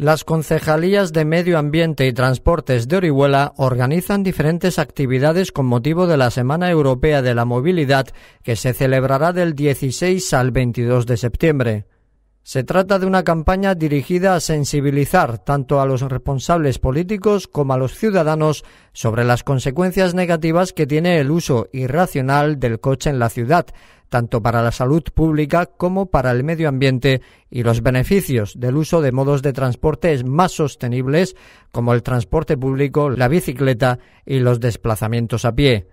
Las concejalías de Medio Ambiente y Transportes de Orihuela organizan diferentes actividades con motivo de la Semana Europea de la Movilidad que se celebrará del 16 al 22 de septiembre. Se trata de una campaña dirigida a sensibilizar tanto a los responsables políticos como a los ciudadanos sobre las consecuencias negativas que tiene el uso irracional del coche en la ciudad, tanto para la salud pública como para el medio ambiente y los beneficios del uso de modos de transporte más sostenibles como el transporte público, la bicicleta y los desplazamientos a pie.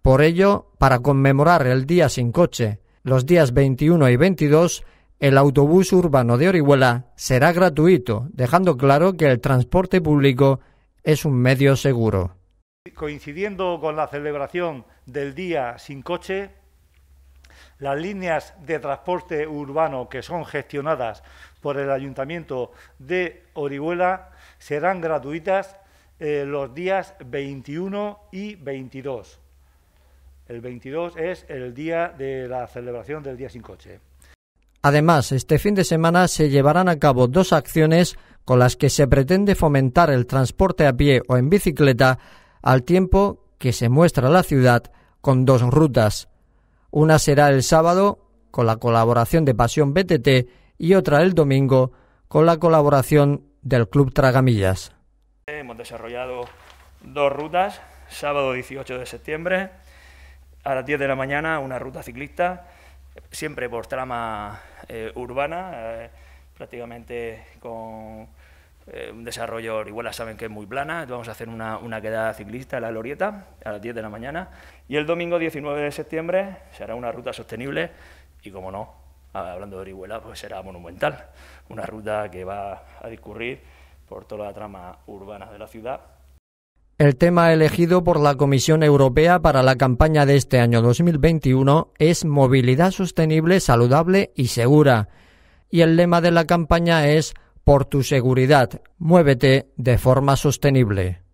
Por ello, para conmemorar el Día sin coche, los días 21 y 22, el autobús urbano de Orihuela será gratuito, dejando claro que el transporte público es un medio seguro. Coincidiendo con la celebración del Día sin coche, las líneas de transporte urbano que son gestionadas por el Ayuntamiento de Orihuela serán gratuitas eh, los días 21 y 22. El 22 es el día de la celebración del Día sin Coche. Además, este fin de semana se llevarán a cabo dos acciones con las que se pretende fomentar el transporte a pie o en bicicleta, al tiempo que se muestra la ciudad con dos rutas. Una será el sábado con la colaboración de Pasión BTT y otra el domingo con la colaboración del Club Tragamillas. Hemos desarrollado dos rutas, sábado 18 de septiembre a las 10 de la mañana una ruta ciclista, siempre por trama eh, urbana, eh, prácticamente con eh, un desarrollo, Orihuela saben que es muy plana, vamos a hacer una, una quedada ciclista en la Lorieta a las 10 de la mañana y el domingo 19 de septiembre será una ruta sostenible y, como no, ah, hablando de Orihuela, pues será monumental, una ruta que va a discurrir por toda la trama urbana de la ciudad el tema elegido por la Comisión Europea para la campaña de este año 2021 es movilidad sostenible, saludable y segura. Y el lema de la campaña es por tu seguridad. Muévete de forma sostenible.